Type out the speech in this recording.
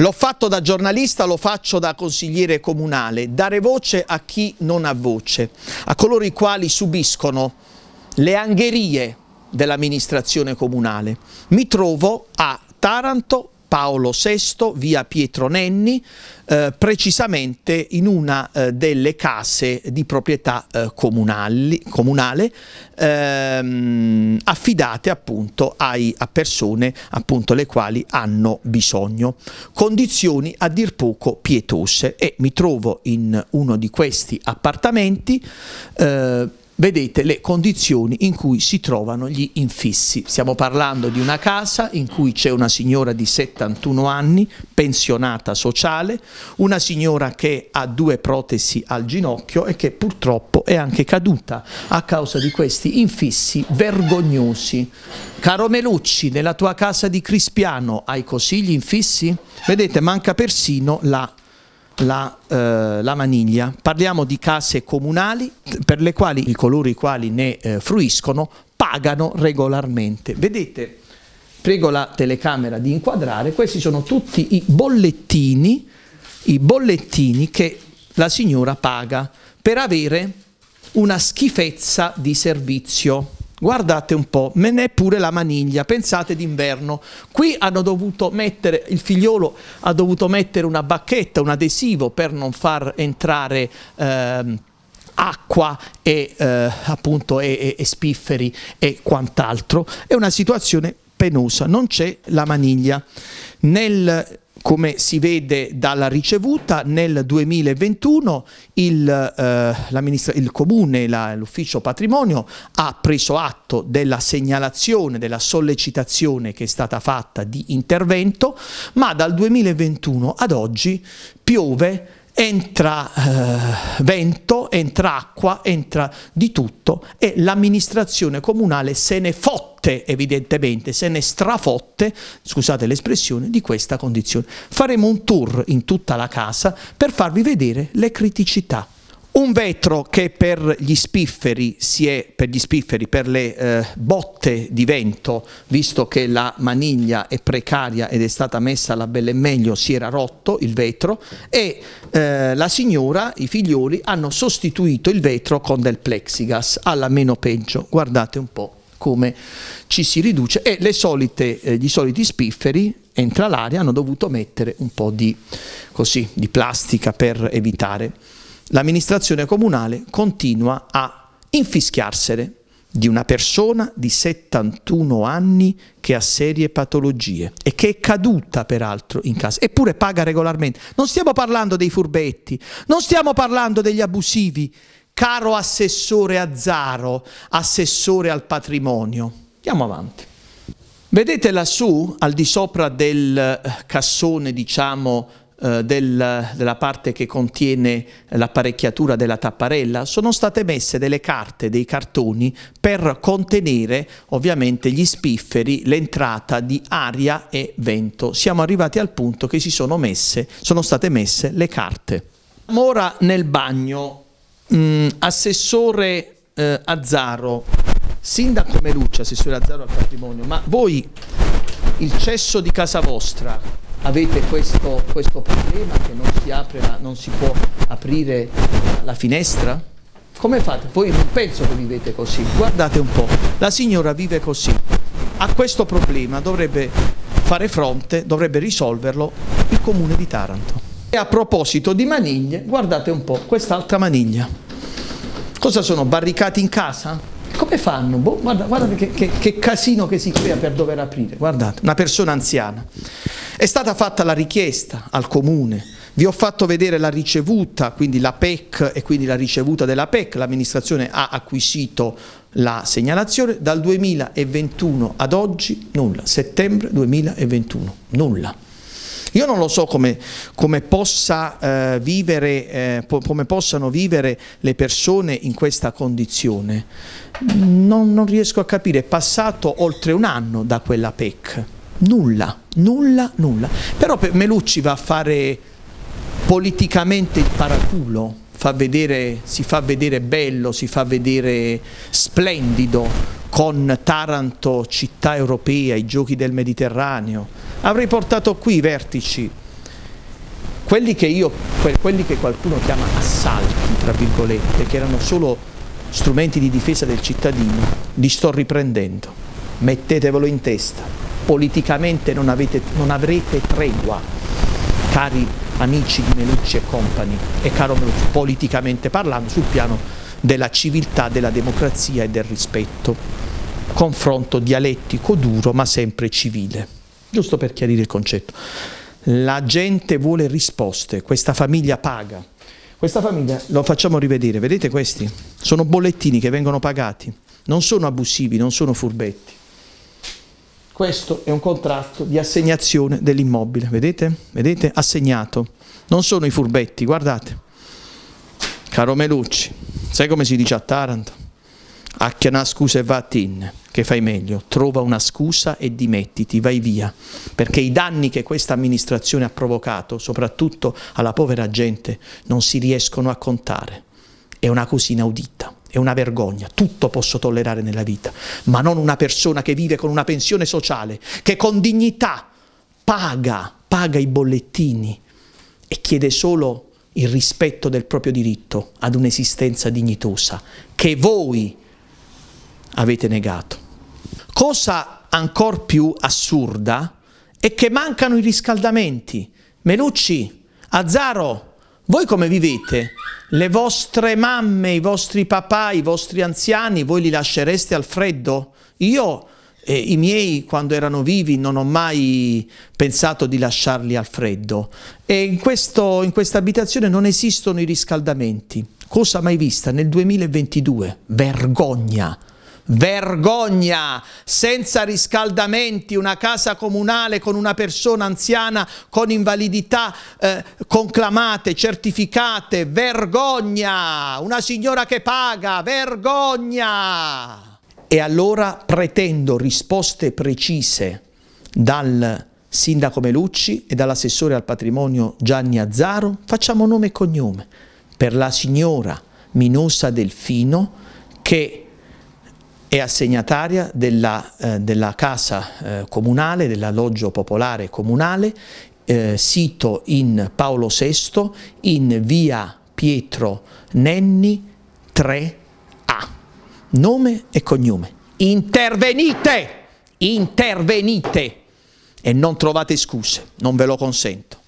L'ho fatto da giornalista, lo faccio da consigliere comunale, dare voce a chi non ha voce, a coloro i quali subiscono le angherie dell'amministrazione comunale. Mi trovo a Taranto Paolo VI, via Pietro Nenni, eh, precisamente in una eh, delle case di proprietà eh, comunali, comunale ehm, affidate appunto ai, a persone appunto le quali hanno bisogno. Condizioni a dir poco pietose e mi trovo in uno di questi appartamenti eh, vedete le condizioni in cui si trovano gli infissi. Stiamo parlando di una casa in cui c'è una signora di 71 anni, pensionata sociale, una signora che ha due protesi al ginocchio e che purtroppo è anche caduta a causa di questi infissi vergognosi. Caro Melucci, nella tua casa di Crispiano hai così gli infissi? Vedete, manca persino la la, eh, la, maniglia. Parliamo di case comunali per le quali coloro i quali ne eh, fruiscono pagano regolarmente. Vedete, prego la telecamera di inquadrare, questi sono tutti i bollettini, i bollettini che la signora paga per avere una schifezza di servizio guardate un po', me ne è pure la maniglia, pensate d'inverno. Qui hanno dovuto mettere, il figliolo ha dovuto mettere una bacchetta, un adesivo per non far entrare... Ehm, acqua e, eh, appunto, e, e, e spifferi e quant'altro. È una situazione penosa, non c'è la maniglia. Nel come si vede dalla ricevuta, nel 2021 il, eh, il comune, l'ufficio patrimonio ha preso atto della segnalazione, della sollecitazione che è stata fatta di intervento, ma dal 2021 ad oggi piove, entra eh, vento, entra acqua, entra di tutto e l'amministrazione comunale se ne fotte fotte, evidentemente, se ne strafotte, scusate l'espressione, di questa condizione. Faremo un tour in tutta la casa per farvi vedere le criticità. Un vetro che per gli spifferi, si è, per, gli spifferi per, le eh, botte di vento, visto che la maniglia è precaria ed è stata messa alla bella e meglio, si era rotto il vetro e eh, la signora, i figlioli, hanno sostituito il vetro con del plexigas, alla meno peggio, guardate un po' come ci si riduce e le solite, eh, gli soliti spifferi entra l'aria, hanno dovuto mettere un po' di, così, di plastica per evitare. L'amministrazione comunale continua a infischiarsene di una persona di 71 anni che ha serie patologie e che è caduta peraltro in casa, eppure paga regolarmente. Non stiamo parlando dei furbetti, non stiamo parlando degli abusivi Caro assessore Azzaro, assessore al patrimonio. Andiamo avanti. Vedete lassù, al di sopra del eh, cassone, diciamo, eh, del, della parte che contiene l'apparecchiatura della tapparella, sono state messe delle carte, dei cartoni per contenere ovviamente gli spifferi, l'entrata di aria e vento. Siamo arrivati al punto che si sono messe, sono state messe le carte. Siamo ora nel bagno Mm, assessore eh, Azzaro, sindaco Melucci, assessore Azzaro al patrimonio, ma voi il cesso di casa vostra avete questo, questo problema che non si, apre la, non si può aprire la finestra? Come fate? Voi non penso che vivete così, guardate un po', la signora vive così, a questo problema dovrebbe fare fronte, dovrebbe risolverlo il comune di Taranto. E a proposito di maniglie, guardate un po' quest'altra maniglia. Cosa sono? Barricati in casa? Come fanno? Boh, guarda, guardate che, che, che casino che si crea per dover aprire. Guardate, una persona anziana. È stata fatta la richiesta al comune vi ho fatto vedere la ricevuta, quindi la PEC e quindi la ricevuta della PEC, l'amministrazione ha acquisito la segnalazione, dal 2021 ad oggi nulla, settembre 2021 nulla. Io non lo so come, come, possa, eh, vivere, eh, po come possano vivere le persone in questa condizione, non, non riesco a capire, è passato oltre un anno da quella PEC, nulla, nulla, nulla. Però Melucci va a fare politicamente il paraculo. Fa vedere, si fa vedere bello, si fa vedere splendido con Taranto, città europea, i giochi del Mediterraneo avrei portato qui i vertici, quelli che, io, quelli che qualcuno chiama assalti, tra virgolette, che erano solo strumenti di difesa del cittadino, li sto riprendendo, mettetevelo in testa, politicamente non, avete, non avrete tregua, cari amici di Melucci e compagni e caro Melucci, politicamente parlando sul piano della civiltà, della democrazia e del rispetto. Confronto dialettico duro ma sempre civile giusto per chiarire il concetto. La gente vuole risposte, questa famiglia paga. Questa famiglia lo facciamo rivedere, vedete questi? Sono bollettini che vengono pagati, non sono abusivi, non sono furbetti. Questo è un contratto di assegnazione dell'immobile, vedete? Vedete? Assegnato. Non sono i furbetti, guardate. Caro Melucci, sai come si dice a Taranto? Acchia una scusa e va a tinne che fai meglio, trova una scusa e dimettiti, vai via, perché i danni che questa amministrazione ha provocato, soprattutto alla povera gente, non si riescono a contare. È una cosa inaudita, è una vergogna, tutto posso tollerare nella vita, ma non una persona che vive con una pensione sociale, che con dignità paga, paga i bollettini e chiede solo il rispetto del proprio diritto ad un'esistenza dignitosa, che voi avete negato. Cosa ancora più assurda è che mancano i riscaldamenti. Melucci, Azzaro, voi come vivete? Le vostre mamme, i vostri papà, i vostri anziani, voi li lascereste al freddo? Io eh, I miei, quando erano vivi, non ho mai pensato di lasciarli al freddo. E in, questo, in questa abitazione non esistono i riscaldamenti. Cosa mai vista? Nel 2022. Vergogna! Vergogna! Senza riscaldamenti, una casa comunale con una persona anziana con invalidità eh, conclamate, certificate, vergogna! Una signora che paga, vergogna! E allora pretendo risposte precise dal sindaco Melucci e dall'assessore al patrimonio Gianni Azzaro, facciamo nome e cognome, per la signora Minosa Delfino che è assegnataria della, eh, della casa eh, comunale, dell'alloggio popolare comunale, eh, sito in Paolo VI, in via Pietro Nenni 3A. Nome e cognome. Intervenite! Intervenite! E non trovate scuse, non ve lo consento.